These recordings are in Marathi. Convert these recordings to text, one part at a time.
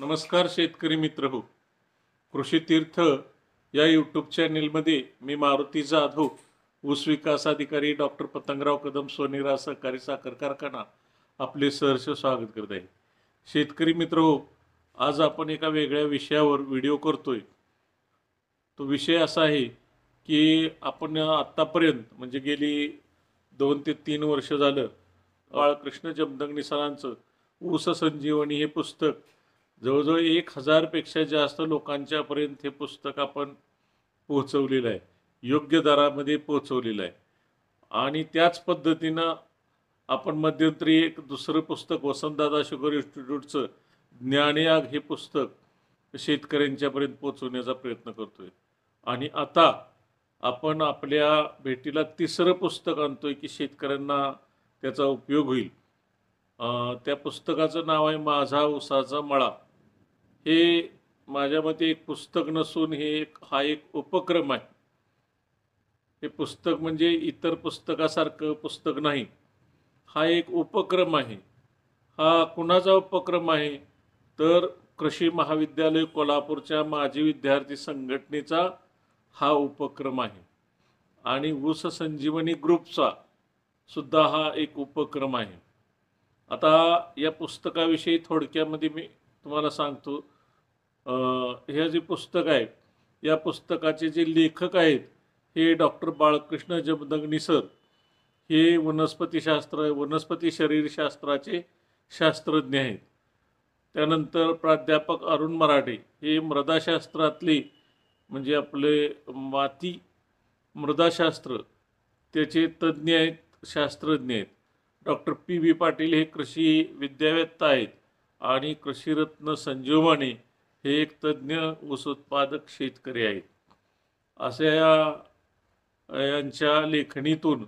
नमस्कार शेतकरी मित्र हो कृषी तीर्थ या यूट्यूब चॅनेलमध्ये मी मारुती जाधव ऊस विकास अधिकारी डॉक्टर पतंगराव कदम सोनेरा सहकारी साखर कारखाना आपले सहर्ष स्वागत करत आहे शेतकरी मित्र हो आज आपण एका वेगळ्या विषयावर व्हिडिओ करतोय तो विषय असा आहे की आपण आत्तापर्यंत म्हणजे गेली दोन ते तीन वर्ष झालं बाळकृष्ण जमदंग निसारांचं ऊस संजीवनी हे पुस्तक जवळजवळ एक हजारपेक्षा जास्त लोकांच्यापर्यंत हे पुस्तक आपण पोहोचवलेलं आहे योग्य दरामध्ये पोहोचवलेलं आहे आणि त्याच पद्धतीनं आपण मध्यंतरी एक दुसरं पुस्तक वसंतदादा शुगर इन्स्टिट्यूटचं ज्ञानयाग हे पुस्तक शेतकऱ्यांच्यापर्यंत पोहोचवण्याचा प्रयत्न करतोय आणि आता आपण आपल्या भेटीला तिसरं पुस्तक आणतोय की शेतकऱ्यांना त्याचा उपयोग होईल त्या पुस्तकाचं नाव आहे माझा उसाचा मळा हे माझ्या मते एक पुस्तक नसून हे एक हा एक उपक्रम आहे हे पुस्तक म्हणजे इतर पुस्तकासारखं पुस्तक नाही हा एक उपक्रम आहे हा कुणाचा उपक्रम आहे तर कृषी महाविद्यालय कोल्हापूरच्या माजी विद्यार्थी संघटनेचा हा उपक्रम आहे आणि ऊस संजीवनी ग्रुपचा सुद्धा हा एक उपक्रम आहे आता या पुस्तकाविषयी थोडक्यामध्ये मी तुम्हाला सांगतो हे जे पुस्तक आहे या पुस्तकाचे जे लेखक आहेत हे डॉक्टर बाळकृष्ण जमदंगणी सर हे वनस्पतीशास्त्र वनस्पती शरीरशास्त्राचे शास्त्रज्ञ आहेत त्यानंतर प्राध्यापक अरुण मराठे हे मृदाशास्त्रातले म्हणजे आपले माती मृदाशास्त्र त्याचे तज्ज्ञ आहेत शास्त्रज्ञ आहेत डॉक्टर पी व्ही पाटील हे कृषी विद्यावेत्ता आहेत आणि कृषीरत्न संजीवमाने हे एक तज्ज्ञ ऊस उत्पादक शेतकरी आहेत अशा यांच्या लेखणीतून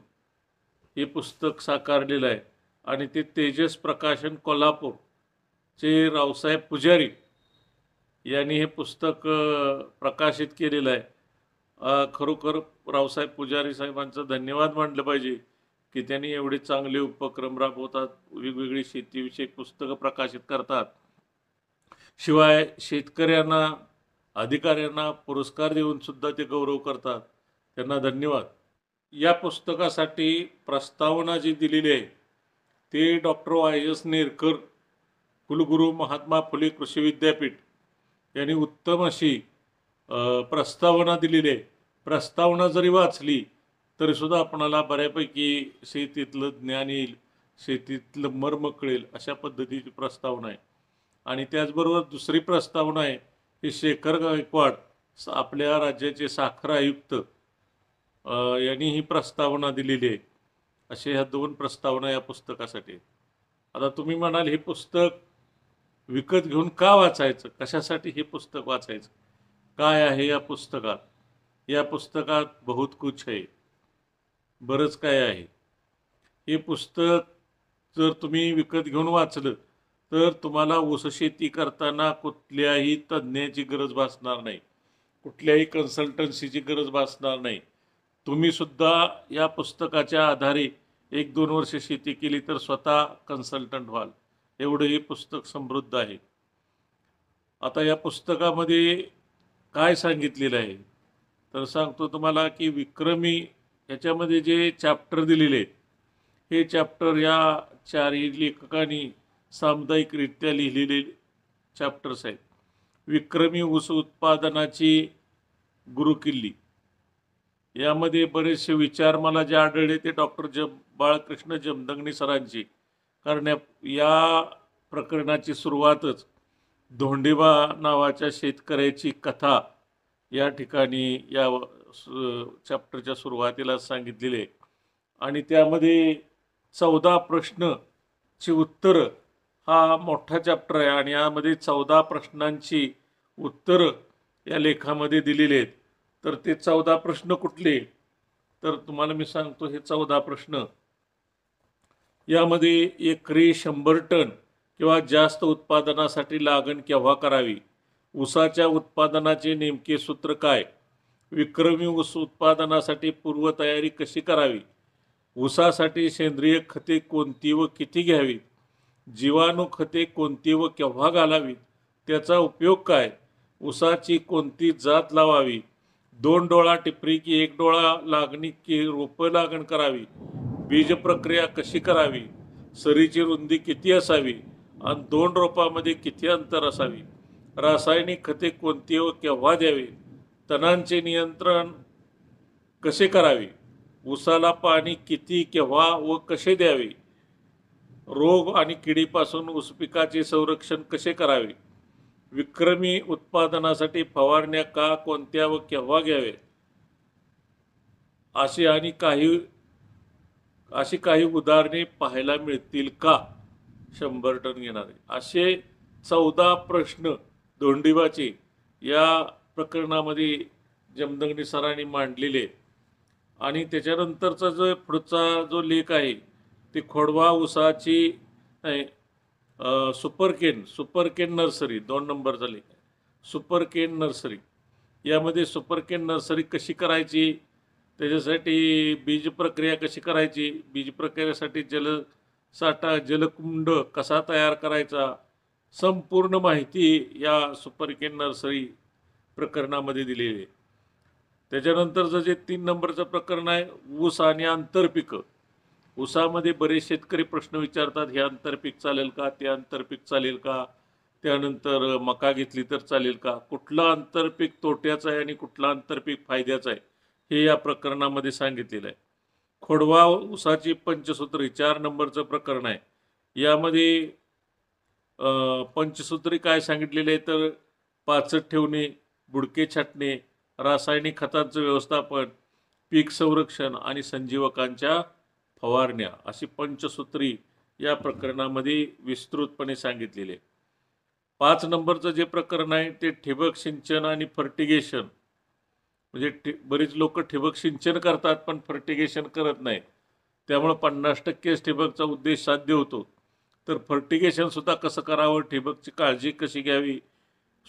हे पुस्तक साकारलेलं आहे आणि ते तेजस प्रकाशन कोल्हापूर चे रावसाहेब पुजारी यांनी हे पुस्तक प्रकाशित केलेलं आहे खरोखर रावसाहेब पुजारी साहेबांचं धन्यवाद मानलं पाहिजे की त्यांनी एवढे चांगले उपक्रम राबवतात वेगवेगळी शेतीविषयक पुस्तकं प्रकाशित करतात शिवाय शेतकऱ्यांना अधिकाऱ्यांना पुरस्कार देऊनसुद्धा ते गौरव करतात त्यांना धन्यवाद या पुस्तकासाठी प्रस्तावना जी दिलेली आहे ते डॉक्टर वाय एस नेरकर कुलगुरू महात्मा फुले कृषी विद्यापीठ यांनी उत्तम अशी प्रस्तावना दिलेली आहे प्रस्तावना जरी वाचली तरीसुद्धा आपणाला बऱ्यापैकी शेतीतलं ज्ञान येईल शेतीतलं मर्म कळेल अशा पद्धतीची प्रस्तावना आहे आणि त्याचबरोबर दुसरी प्रस्तावना आहे की शेखर गायकवाड आपल्या राज्याचे साखर आयुक्त यांनी ही प्रस्तावना दिलेली आहे असे ह्या दोन प्रस्तावना या पुस्तकासाठी आता तुम्ही म्हणाल हे पुस्तक विकत घेऊन का वाचायचं कशासाठी हे पुस्तक वाचायचं काय आहे या पुस्तकात या पुस्तकात बहुत कुछ आहे बरंच काय आहे हे पुस्तक जर तुम्ही विकत घेऊन वाचलं तर तुम्हाला ऊस शेती करताना कुठल्याही तज्ज्ञाची गरज भासणार नाही कुठल्याही कन्सल्टन्सीची गरज भासणार नाही तुम्ही सुद्धा या पुस्तकाच्या आधारे एक दोन वर्ष शेती केली तर स्वतः कन्सल्टंट व्हाल एवढं हे पुस्तक समृद्ध आहे आता या पुस्तकामध्ये काय सांगितलेलं आहे तर सांगतो तुम्हाला की विक्रमी ह्याच्यामध्ये जे चॅप्टर दिलेले आहेत हे चॅप्टर या चारही लेखकांनी सामुदायिकरित्या लिहिलेले चॅप्टर्स आहेत विक्रमी ऊस उत्पादनाची गुरुकिल्ली यामध्ये बरेचसे विचार मला जे आढळले ते डॉक्टर जम बाळकृष्ण जमदंगणी सरांची कारण या प्रकरणाची सुरुवातच धोंडिबा नावाच्या शेतकऱ्याची कथा या ठिकाणी या चॅप्टरच्या सुरुवातीला सांगितलेले आहे आणि त्यामध्ये चौदा प्रश्नची उत्तरं हा मोठा चॅप्टर आहे आणि यामध्ये चौदा प्रश्नांची उत्तरं या लेखामध्ये दिलेली आहेत तर ते चौदा प्रश्न कुठले तर तुम्हाला मी सांगतो हे चौदा प्रश्न यामध्ये एकरी शंभर टन किंवा जास्त उत्पादनासाठी लागण केव्हा करावी ऊसाच्या उत्पादनाचे नेमके सूत्र काय विक्रमी ऊस उत्पादनासाठी पूर्वतयारी कशी करावी ऊसासाठी सेंद्रिय खते कोणती व किती घ्यावी जीवाणू खते कोणती व केव्हा घालावीत त्याचा उपयोग काय उसाची कोणती जात लावावी दोन डोळा टिपरी की एक डोळा लागणी की रोपं लागण करावी बीज प्रक्रिया कशी करावी सरीची रुंदी किती असावी आणि दोन रोपामध्ये किती अंतर असावी रासायनिक खते कोणती व केव्हा द्यावी तणांचे नियंत्रण कसे करावे ऊसाला पाणी किती केव्हा व कसे द्यावे रोग आणि किडीपासून पिकाचे संरक्षण कसे करावे विक्रमी उत्पादनासाठी फवारण्या का कोणत्या व केव्हा घ्यावे असे आणि काही अशी काही उदाहरणे पाहायला मिळतील का शंभर टन घेणारे असे चौदा प्रश्न धोंडिबाचे या प्रकरणामध्ये जमदंगणी सरांनी मांडलेले आणि त्याच्यानंतरचा जो पुढचा जो लेख आहे ती खोडवा उसाची नाही सुपरकेन केन नर्सरी दोन नंबर झाली सुपर केन नर्सरी यामध्ये सुपर केन नर्सरी कशी करायची त्याच्यासाठी बीज प्रक्रिया कशी करायची बीज प्रक्रियेसाठी जल साठा जलकुंड कसा तयार करायचा संपूर्ण माहिती या सुपर केन नर्सरी प्रकरणामध्ये दिलेली आहे त्याच्यानंतरचं जे तीन नंबरचं प्रकरण आहे ऊस आणि आंतरपिकं ऊसामध्ये बरेच शेतकरी प्रश्न विचारतात हे आंतरपीक चालेल का ते आंतरपीक चालेल का त्यानंतर मका घेतली तर चालेल का कुठलं आंतरपीक तोट्याचं आहे आणि कुठलं आंतरपीक फायद्याचं आहे हे या प्रकरणामध्ये सांगितलेलं आहे खोडवा उसाची पंचसूत्री चार नंबरचं प्रकरण आहे यामध्ये पंचसूत्री काय सांगितलेलं आहे तर पाचट ठेवणे बुडके छाटणे रासायनिक खतांचं व्यवस्थापन पीक संरक्षण आणि संजीवकांच्या फवारण्या अशी पंचसूत्री या प्रकरणामध्ये विस्तृतपणे आहे पाच नंबरचं जे प्रकरण आहे ते ठिबक सिंचन आणि फर्टिगेशन म्हणजे ठि बरीच लोक ठिबक सिंचन करतात पण फर्टिगेशन करत नाहीत त्यामुळं पन्नास टक्केच ठिबकचा उद्देश साध्य होतो तर फर्टिगेशनसुद्धा कसं करावं ठिबकची काळजी कशी घ्यावी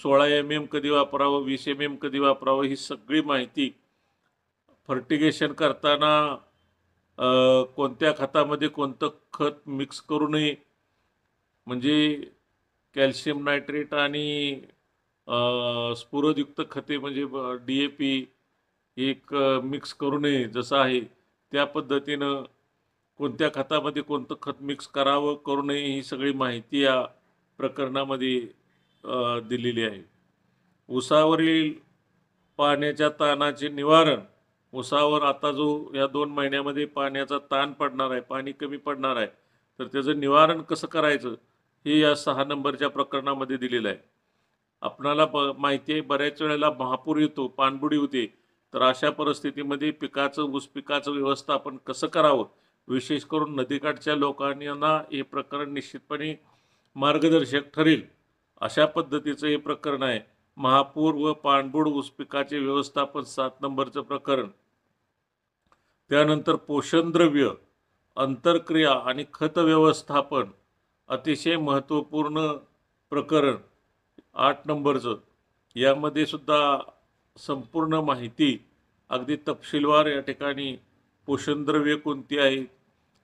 सोळा एम एम कधी वापरावं वीस एम एम कधी वापरावं ही सगळी माहिती फर्टिगेशन करताना कोणत्या खतामध्ये कोणतं खत मिक्स करू नये म्हणजे कॅल्शियम नायट्रेट आणि स्फुरदयुक्त खते म्हणजे डी ए पी एक मिक्स करू नये जसं आहे त्या पद्धतीनं कोणत्या खतामध्ये कोणतं खत मिक्स करावं करू नये ही सगळी माहिती या प्रकरणामध्ये दिलेली आहे उसावरील पाण्याच्या ताणाचे निवारण उसावर आता जो या दोन महिन्यामध्ये पाण्याचा ताण पडणार आहे पाणी कमी पडणार आहे तर त्याचं निवारण कसं करायचं हे या सहा नंबरच्या प्रकरणामध्ये दिलेलं आहे आपणाला ब माहिती आहे बऱ्याच वेळेला महापूर येतो पाणबुडी होते तर अशा परिस्थितीमध्ये पिकाचं ऊस पिकाचं व्यवस्थापन कसं करावं विशेष करून नदीकाठच्या लोकांना हे प्रकरण निश्चितपणे मार्गदर्शक ठरेल अशा पद्धतीचं हे प्रकरण आहे महापूर व पाणबुड पिकाचे व्यवस्थापन सात नंबरचं प्रकरण त्यानंतर पोषणद्रव्य अंतरक्रिया आणि खत व्यवस्थापन अतिशय महत्त्वपूर्ण प्रकरण आठ नंबरचं यामध्ये सुद्धा संपूर्ण माहिती अगदी तपशीलवार या ठिकाणी पोषणद्रव्य कोणती आहेत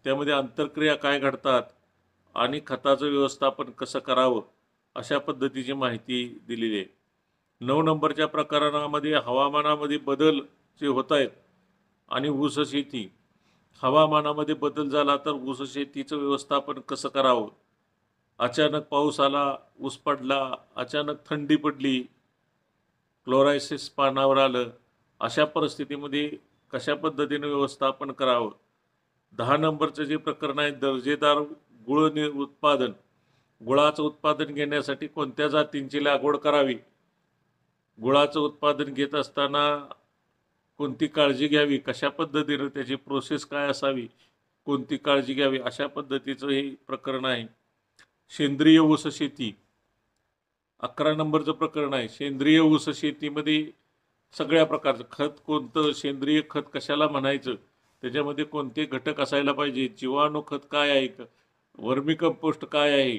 त्यामध्ये आंतरक्रिया काय घडतात आणि खताचं व्यवस्थापन कसं करावं अशा पद्धतीची माहिती दिलेली आहे नऊ नंबरच्या प्रकरणामध्ये हवामानामध्ये बदल जे होत आहेत आणि ऊस शेती हवामानामध्ये बदल झाला तर ऊस शेतीचं व्यवस्थापन कसं करावं अचानक पाऊस आला ऊस पडला अचानक थंडी पडली क्लोरायसिस पानावर आलं अशा परिस्थितीमध्ये कशा पद्धतीने व्यवस्थापन करावं दहा नंबरचं जे प्रकरण आहे दर्जेदार गुळ उत्पादन गुळाचं उत्पादन घेण्यासाठी कोणत्या जातींची लागवड करावी गुळाचं उत्पादन घेत असताना कोणती काळजी घ्यावी कशा पद्धतीनं त्याची प्रोसेस काय असावी कोणती काळजी घ्यावी अशा पद्धतीचं हे प्रकरण आहे सेंद्रिय ऊस शेती अकरा नंबरचं प्रकरण आहे सेंद्रिय ऊस शेतीमध्ये सगळ्या प्रकारचं खत कोणतं सेंद्रिय खत कशाला म्हणायचं त्याच्यामध्ये कोणते घटक असायला पाहिजे जीवाणू खत काय आहे वर्मी कंपोस्ट काय आहे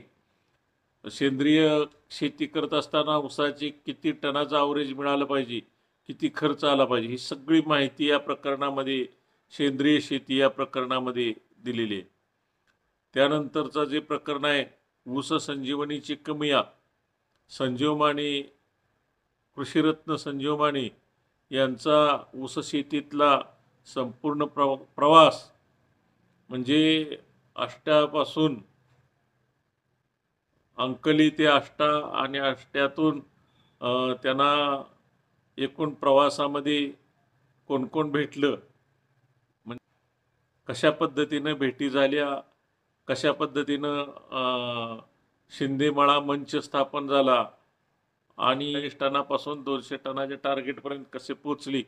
सेंद्रिय शेती करत असताना ऊसाची किती टनाचं आवरेज मिळालं पाहिजे किती खर्च आला पाहिजे ही सगळी माहिती या प्रकरणामध्ये सेंद्रिय शेती या प्रकरणामध्ये दिलेली आहे त्यानंतरचं जे प्रकरण आहे ऊस संजीवनीची कमिया संजीवमानी कृषीरत्न संजीवमानी यांचा ऊस शेतीतला संपूर्ण प्रवा प्रवास म्हणजे अष्टापासून अंकली ते आष्टा आणि आष्ट्यातून त्यांना एकूण प्रवासामध्ये कोण कोण भेटलं म्हणजे कशा पद्धतीनं भेटी झाल्या कशा पद्धतीनं शिंदेमाळा मंच स्थापन झाला आणि टनापासून दोनशे टनाच्या टार्गेटपर्यंत कसे पोचली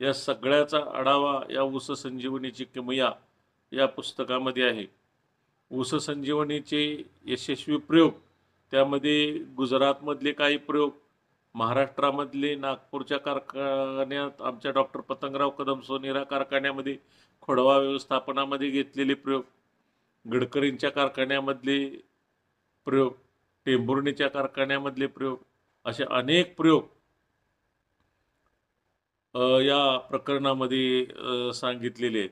या सगळ्याचा आढावा या ऊस संजीवनीची किमया या पुस्तकामध्ये आहे ऊस संजीवनीचे यशस्वी प्रयोग त्यामध्ये गुजरातमधले काही प्रयोग महाराष्ट्रामधले नागपूरच्या कारखान्यात आमच्या डॉक्टर पतंगराव कदम सोनेरा कारखान्यामध्ये खोडवा व्यवस्थापनामध्ये घेतलेले प्रयोग गडकरींच्या कारखान्यामधले प्रयोग टेंभुर्णीच्या कारखान्यामधले प्रयोग असे अनेक प्रयोग या प्रकरणामध्ये सांगितलेले आहेत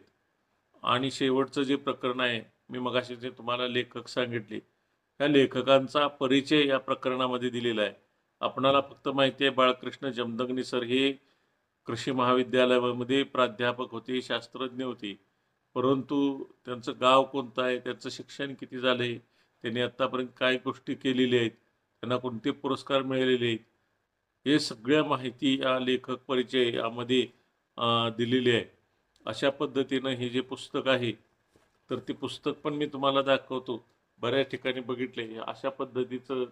आणि शेवटचं जे प्रकरण आहे मी मगाशी तुम्हाला लेखक सांगितले त्या लेखकांचा परिचय या प्रकरणामध्ये दिलेला आहे आपणाला फक्त माहिती आहे बाळकृष्ण जमदग्नी सर हे कृषी महाविद्यालयामध्ये प्राध्यापक होते शास्त्रज्ञ होते परंतु त्यांचं गाव कोणतं आहे त्यांचं शिक्षण किती झालं आहे त्यांनी आत्तापर्यंत काय गोष्टी केलेल्या आहेत त्यांना कोणते पुरस्कार मिळालेले आहेत हे सगळ्या माहिती या लेखक परिचय यामध्ये दिलेली आहे अशा पद्धतीनं हे जे पुस्तक आहे तर ते पुस्तक पण मी तुम्हाला दाखवतो बऱ्याच ठिकाणी बघितले अशा पद्धतीचं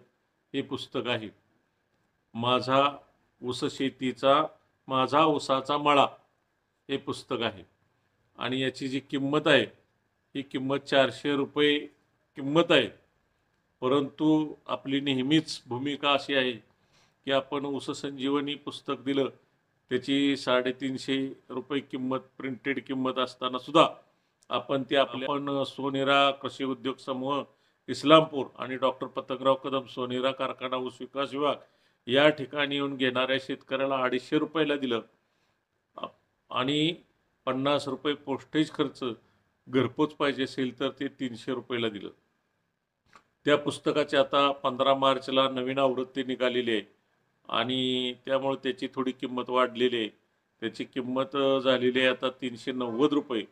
हे पुस्तक आहे माझा ऊस शेतीचा माझा ऊसाचा मळा हे पुस्तक आहे आणि याची जी किंमत आहे ही किंमत चारशे रुपये किंमत आहे परंतु आपली नेहमीच भूमिका अशी आहे की आपण ऊस संजीवनी पुस्तक दिलं त्याची साडेतीनशे रुपये किंमत प्रिंटेड किंमत असताना सुद्धा आपण ते आपले आपण सोनेरा कृषी उद्योग समूह इस्लामपूर आणि डॉक्टर पतंगराव कदम सोनेरा कारखाना ऊस विकास विभाग या ठिकाणी येऊन घेणाऱ्या शेतकऱ्याला अडीचशे रुपयाला दिलं आणि पन्नास रुपये पोस्टेज खर्च घरपोच पाहिजे असेल तर ते तीनशे रुपयाला दिलं त्या पुस्तकाची आता पंधरा मार्चला नवीन आवृत्ती निघालेली आहे आणि त्यामुळे त्याची थोडी किंमत वाढलेली आहे त्याची किंमत झालेली आहे आता तीनशे नव्वद रुपये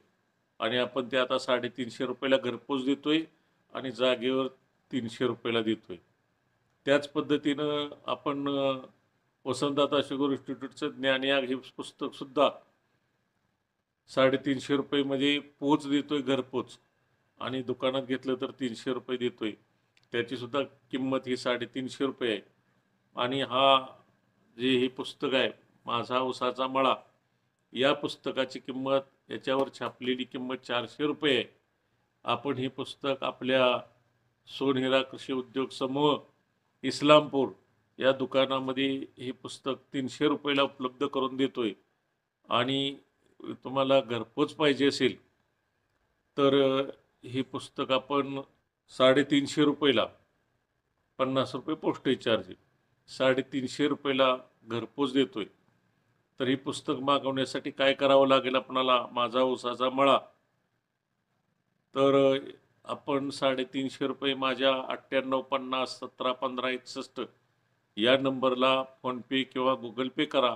आणि आपण ते आता साडेतीनशे रुपयाला घरपोच देतोय आणि जागेवर तीनशे रुपयाला देतोय त्याच पद्धतीनं आपण वसंतदाता शुगर इन्स्टिट्यूटचं ज्ञान याग हे पुस्तकसुद्धा साडेतीनशे रुपयेमध्ये पोच देतोय घरपोच आणि दुकानात घेतलं तर तीनशे रुपये देतोय त्याचीसुद्धा किंमत ही साडेतीनशे रुपये आहे आणि हा जे हे पुस्तक आहे माझा उसाचा मळा या पुस्तकाची किंमत याच्यावर छापलेली किंमत चारशे रुपये आपण हे पुस्तक आपल्या सोनहिरा कृषी उद्योग समूह इस्लामपूर या दुकानामध्ये हे पुस्तक तीनशे रुपयाला उपलब्ध करून देतोय आणि तुम्हाला घरपोच पाहिजे असेल तर हे पुस्तक आपण साडेतीनशे रुपयाला पन्नास रुपये पोस्टेज चार्ज साडेतीनशे रुपयाला घरपोच देतो आहे तर हे पुस्तक मागवण्यासाठी काय करावं लागेल आपणाला माझा उसाचा मळा तर आपण साडेतीनशे रुपये माझ्या अठ्ठ्याण्णव पन्नास सतरा पंधरा एकसष्ट या नंबरला फोनपे किंवा गुगल पे करा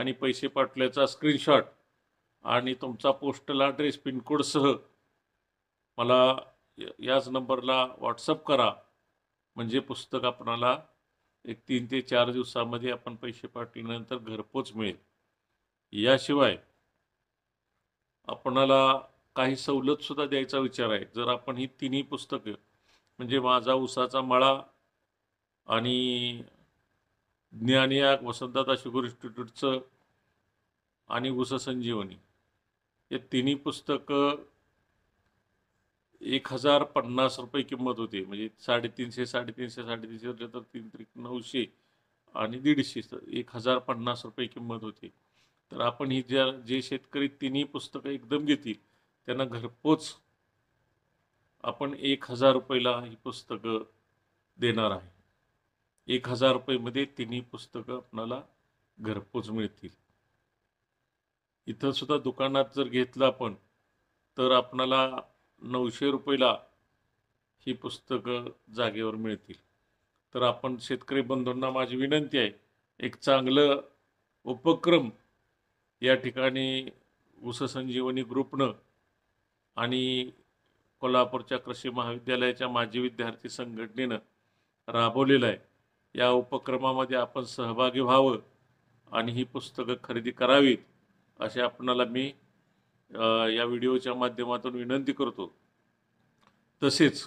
आणि पैसे पाठल्याचा स्क्रीनशॉट आणि तुमचा पोस्टल ॲड्रेस पिनकोडसह मला याच नंबरला व्हॉट्सअप करा म्हणजे पुस्तक आपणाला एक तीन ते चार दिवसामध्ये आपण पैसे पाठवल्यानंतर घरपोच मिळेल याशिवाय आपणाला काही सवलतसुद्धा द्यायचा विचार आहे जर आपण ही तिन्ही पुस्तकं म्हणजे माझा उसाचा मळा आणि ज्ञानयाग वसंतदादा शुगर इन्स्टिट्यूटचं आणि उस संजीवनी या तिन्ही पुस्तकं एक हजार पन्नास रुपये किंमत होती म्हणजे साडेतीनशे साडेतीनशे साडेतीनशे तर तीन त्रिक नऊशे आणि दीडशे एक हजार पन्नास रुपये किंमत होती तर आपण ही ज्या जे शेतकरी तिन्ही पुस्तकं एकदम घेतील त्यांना घरपोच आपण एक हजार रुपयेला ही पुस्तकं देणार आहे एक हजार रुपयेमध्ये तिन्ही पुस्तकं आपणाला घरपोच मिळतील इथं सुद्धा दुकानात जर घेतलं आपण तर आपणाला नऊशे रुपयेला ही पुस्तकं जागेवर मिळतील तर आपण शेतकरी बंधूंना माझी विनंती आहे एक चांगलं उपक्रम या ठिकाणी संजीवनी ग्रुपनं आणि कोल्हापूरच्या कृषी महाविद्यालयाच्या माजी विद्यार्थी संघटनेनं राबवलेलं आहे या उपक्रमामध्ये आपण सहभागी व्हावं आणि ही पुस्तकं खरेदी करावीत असे आपणाला मी या व्हिडिओच्या माध्यमातून विनंती करतो तसेच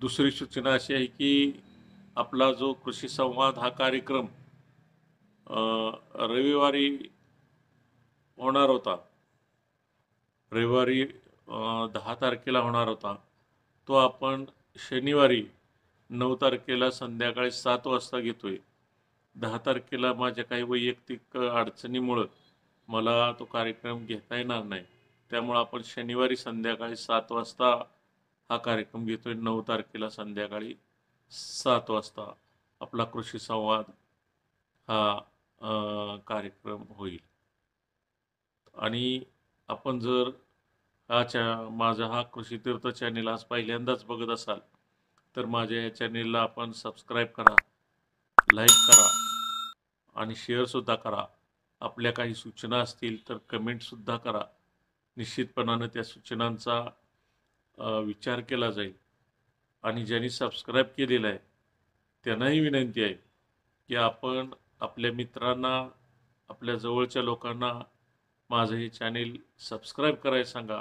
दुसरी सूचना अशी आहे की आपला जो कृषी संवाद हा कार्यक्रम रविवारी होणार होता रविवारी दहा तारखेला होणार होता तो आपण शनिवारी नऊ तारखेला संध्याकाळी सात वाजता घेतोय दहा तारखेला माझ्या काही वैयक्तिक अडचणीमुळं मला तो कार्यक्रम घेता येणार नाही त्यामुळं आपण शनिवारी संध्याकाळी सात वाजता हा कार्यक्रम घेतोय नऊ तारखेला संध्याकाळी सात वाजता आपला कृषी संवाद हा कार्यक्रम होईल आणि आपण जर हा चॅ माझा हा कृषी तीर्थ चॅनेल आज पहिल्यांदाच बघत असाल तर माझ्या या चॅनेलला आपण सबस्क्राईब करा लाईक करा आणि शेअरसुद्धा करा आपल्या काही सूचना असतील तर कमेंटसुद्धा करा निश्चितपणानं त्या सूचनांचा विचार केला जाईल आणि ज्यांनी सबस्क्राईब केलेलं आहे त्यांनाही विनंती आहे की आपण आपल्या मित्रांना आपल्या जवळच्या लोकांना माझं हे चॅनेल सबस्क्राईब करायला सांगा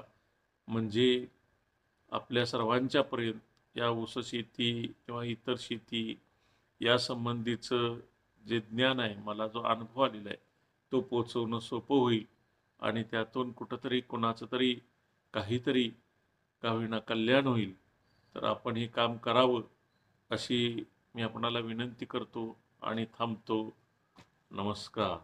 म्हणजे आपल्या सर्वांच्यापर्यंत या ऊस शेती किंवा इतर शेती यासंबंधीचं जे ज्ञान आहे मला जो अनुभव आलेला आहे तो पोचवणं सोपं होईल आणि त्यातून कुठंतरी कोणाचं तरी काहीतरी काहीना कल्याण होईल तर आपण हे काम करावं अशी मी आपणाला विनंती करतो आणि थांबतो नमस्कार